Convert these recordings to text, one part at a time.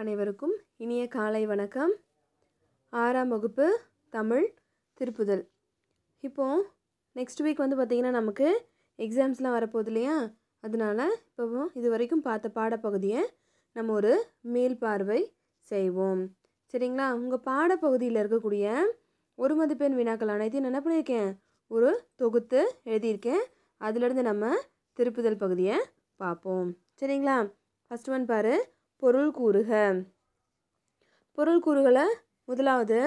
அனைவருக்கும் இனிய காலை வணக்கம் ஆறாம் வகுப்பு தமிழ் திருப்புதல் இப்போது நெக்ஸ்ட் வீக் வந்து பார்த்திங்கன்னா நமக்கு எக்ஸாம்ஸ்லாம் வரப்போகுது இல்லையா அதனால் இப்போ இது வரைக்கும் பார்த்த பாடப்பகுதியை நம்ம ஒரு மேல் பார்வை செய்வோம் சரிங்களா உங்கள் பாடப்பகுதியில் இருக்கக்கூடிய ஒரு மதிப்பெண் வினாக்கள் அனைத்தையும் என்ன பண்ணியிருக்கேன் ஒரு தொகுத்து எழுதியிருக்கேன் அதிலிருந்து நம்ம திருப்புதல் பகுதியை பார்ப்போம் சரிங்களா ஃபஸ்ட் ஒன் பாரு பொருள் கூறுக பொருள் கூறுகளை முதலாவது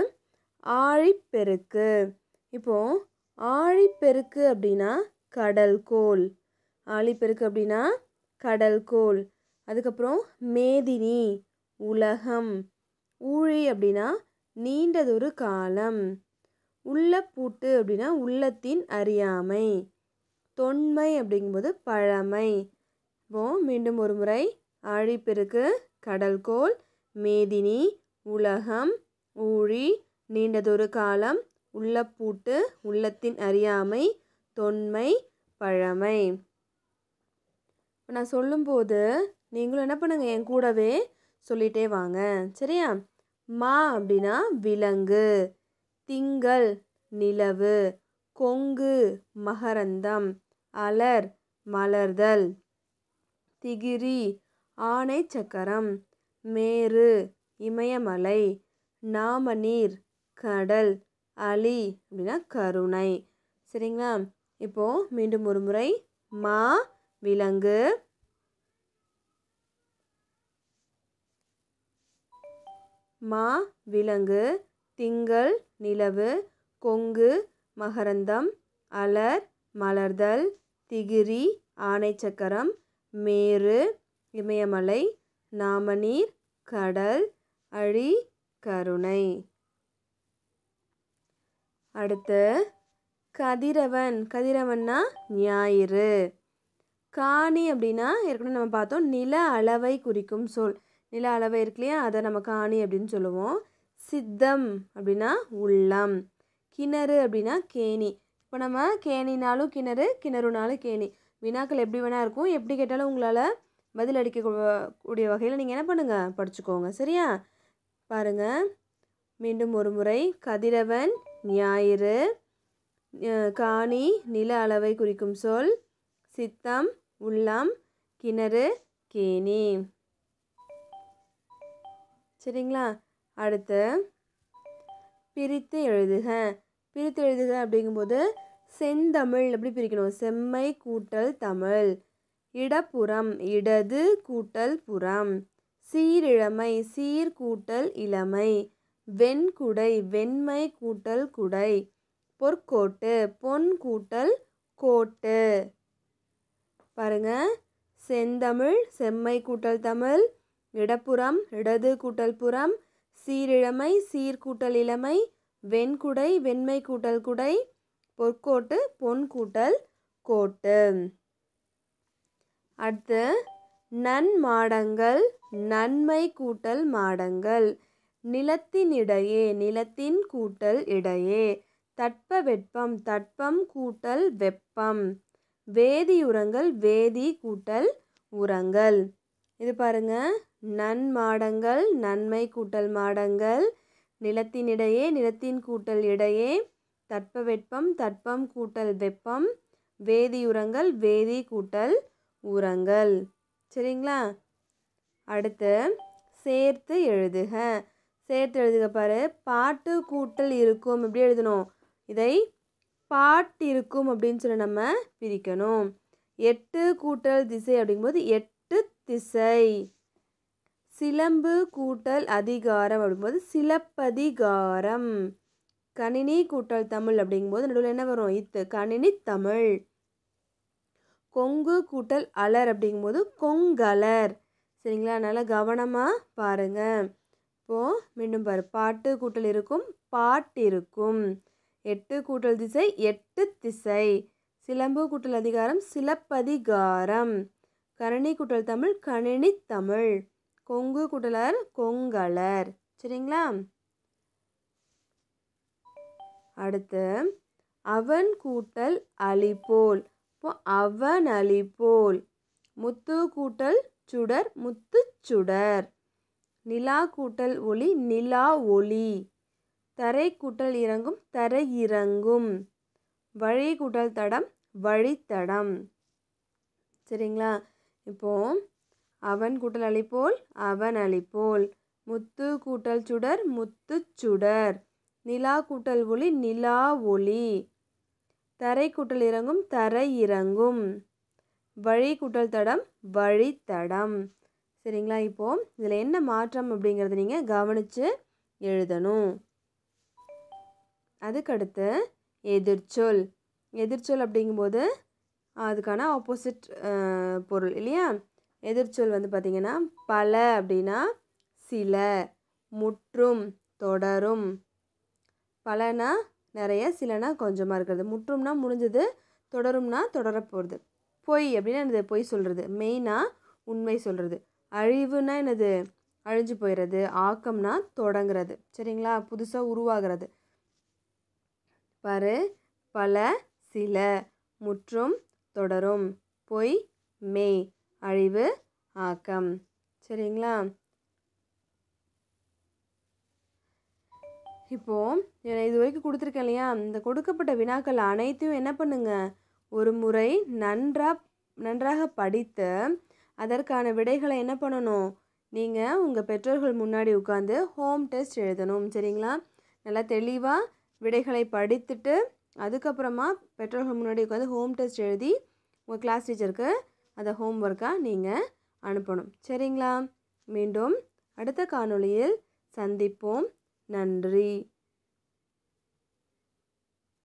ஆழிப்பெருக்கு இப்போது ஆழிப்பெருக்கு அப்படின்னா கடல் கோல் ஆழிப்பெருக்கு அப்படின்னா கடல் கோல் அதுக்கப்புறம் மேதினி உலகம் ஊழி அப்படின்னா நீண்டதொரு காலம் உள்ள பூட்டு அப்படின்னா உள்ளத்தின் அறியாமை தொன்மை அப்படிங்கும்போது பழமை இப்போ மீண்டும் ஒரு முறை ஆழிப்பெருக்கு கடல்கோள் மேதினி உலகம் ஊழி நீண்டதொரு காலம் உள்ளப்பூட்டு உள்ளத்தின் அறியாமை தொன்மை பழமை இப்போ நான் சொல்லும்போது நீங்களும் என்ன பண்ணுங்கள் என் கூடவே சொல்லிகிட்டே வாங்க சரியா மா அப்படின்னா விலங்கு திங்கள் நிலவு கொங்கு மகரந்தம் அலர் மலர்தல் திகிரி ஆணை சக்கரம் மேரு இமயமலை நாமநீர் கடல் அலி அப்படின்னா கருணை சரிங்களா இப்போது மீண்டும் ஒரு முறை மா விலங்கு மா விலங்கு திங்கள் நிலவு கொங்கு மகரந்தம் அலர் மலர்தல் திகிரி ஆணைச்சக்கரம் மேரு இமயமலை நாமநீர் கடல் அழி கருணை அடுத்து கதிரவன் கதிரவன்னா ஞாயிறு காணி அப்படின்னா ஏற்கனவே நம்ம பார்த்தோம் நில அளவை குறிக்கும் சொல் நில அளவை இருக்கு இல்லையா அதை நம்ம காணி அப்படின்னு சொல்லுவோம் சித்தம் அப்படின்னா உள்ளம் கிணறு அப்படின்னா கேணி இப்போ நம்ம கேணினாலும் கிணறு கிணறுனாலும் கேணி வினாக்கள் எப்படி வேணால் இருக்கும் எப்படி கேட்டாலும் உங்களால் பதிலளிக்க கூடிய வகையில் நீங்கள் என்ன பண்ணுங்கள் படிச்சுக்கோங்க சரியா பாருங்கள் மீண்டும் ஒரு முறை கதிரவன் ஞாயிறு காணி நில அளவை குறிக்கும் சொல் சித்தம் உள்ளம் கிணறு கேணி சரிங்களா அடுத்து பிரித்து எழுதுக பிரித்து எழுதுக அப்படிங்கும்போது செந்தமிழ் அப்படி பிரிக்கணும் செம்மை கூட்டல் தமிழ் இடப்புறம் இடது கூட்டல் புறம் சீரிழமை சீர்கூட்டல் இளமை வெண்குடை வெண்மை கூட்டல் குடை பொற்கோட்டு பொன் கூட்டல் கோட்டு பாருங்க செந்தமிழ் செம்மை கூட்டல் தமிழ் இடப்புறம் இடது கூட்டல் புறம் சீரிழமை சீர்கூட்டல் இளமை வெண்குடை வெண்மை கூட்டல் குடை பொற்கோட்டு பொன் கூட்டல் கோட்டு அடுத்து நன்மாடங்கள் நன்மை கூட்டல் மாடங்கள் நிலத்தினிடையே நிலத்தின் கூட்டல் இடையே தட்ப வெப்பம் தட்பம் கூட்டல் வெப்பம் வேதியுரங்கள் வேதி கூட்டல் உரங்கள் இது பாருங்க நன்மாடங்கள் நன்மை கூட்டல் மாடங்கள் நிலத்தினிடையே நிலத்தின் கூட்டல் இடையே தட்ப வெப்பம் தட்பம் கூட்டல் வெப்பம் வேதியுரங்கள் வேதி கூட்டல் உரங்கள் சரிங்களா அடுத்து சேர்த்து எழுதுக சேர்த்து எழுதுக பாரு பாட்டு கூட்டல் இருக்கும் எப்படி எழுதணும் இதை பாட்டு இருக்கும் அப்படின்னு சொல்லி நம்ம பிரிக்கணும் எட்டு கூட்டல் திசை அப்படிங்கும்போது எட்டு திசை சிலம்பு கூட்டல் அதிகாரம் அப்படிங்கும்போது சிலப்பதிகாரம் கணினி கூட்டல் தமிழ் அப்படிங்கும்போது நடுவில் என்ன வரும் இத்து கணினி தமிழ் கொங்கு கூட்டல் அலர் அப்படிங்கும்போது கொங்கலர் சரிங்களா நல்லா கவனமாக பாருங்கள் இப்போது மீண்டும் பாரு பாட்டு கூட்டல் இருக்கும் பாட்டு இருக்கும் எட்டு கூட்டல் திசை எட்டு திசை சிலம்பு கூட்டல் அதிகாரம் சிலப்பதிகாரம் கணினி கூட்டல் தமிழ் கணினி தமிழ் கொங்கு கூட்டலர் கொங்கலர் சரிங்களா அடுத்து அவன் கூட்டல் அலிபோல் போல் இப்போ அவன் போல் முத்து கூட்டல் சுடர் முத்து சுடர் நிலா கூட்டல் ஒளி நிலா ஒளி தரை கூட்டல் இறங்கும் தரை இறங்கும் வழி கூட்டல் தடம் வழித்தடம் சரிங்களா இப்போ அவன் கூட்டல் அழிப்போல் அவன் அழிப்போல் முத்து கூட்டல் சுடர் முத்து சுடர் நிலா கூட்டல் ஒளி நிலா ஒளி தரை கூட்டல் இறங்கும் தரை இறங்கும் வழி கூட்டல் தடம் வழித்தடம் சரிங்களா இப்போது இதில் என்ன மாற்றம் அப்படிங்கிறத நீங்கள் கவனித்து எழுதணும் அதுக்கடுத்து எதிர்ச்சொல் எதிர்ச்சொல் அப்படிங்கும்போது அதுக்கான ஆப்போசிட் பொருள் இல்லையா எதிர்ச்சொல் வந்து பார்த்திங்கன்னா பல அப்படின்னா சில முற்றும் தொடரும் பலனா நிறைய சிலனா கொஞ்சமாக இருக்கிறது முற்றும்னா முடிஞ்சது தொடரும்னா தொடரப்போகிறது பொய் அப்படின்னா எனது பொய் சொல்கிறது மெயினாக உண்மை சொல்கிறது அழிவுனா எனது அழிஞ்சு போயிடுறது ஆக்கம்னா தொடங்கிறது சரிங்களா புதுசாக உருவாகிறது பரு பல சில முற்றும் தொடரும் பொய் மெய் அழிவு ஆக்கம் சரிங்களா இப்போது இது வரைக்கும் கொடுத்துருக்கேன் இல்லையா இந்த கொடுக்கப்பட்ட வினாக்கள் அனைத்தையும் என்ன பண்ணுங்கள் ஒரு முறை நன்றாக நன்றாக படித்து அதற்கான விடைகளை என்ன பண்ணணும் நீங்கள் உங்கள் பெற்றோர்கள் முன்னாடி உட்காந்து ஹோம் டெஸ்ட் எழுதணும் சரிங்களா நல்லா தெளிவாக விடைகளை படித்துட்டு அதுக்கப்புறமா பெற்றோர்கள் முன்னாடி உட்காந்து ஹோம் டெஸ்ட் எழுதி உங்கள் கிளாஸ் டீச்சருக்கு அதை ஹோம் ஒர்க்காக நீங்கள் அனுப்பணும் சரிங்களா மீண்டும் அடுத்த காணொளியில் சந்திப்போம் நன்றி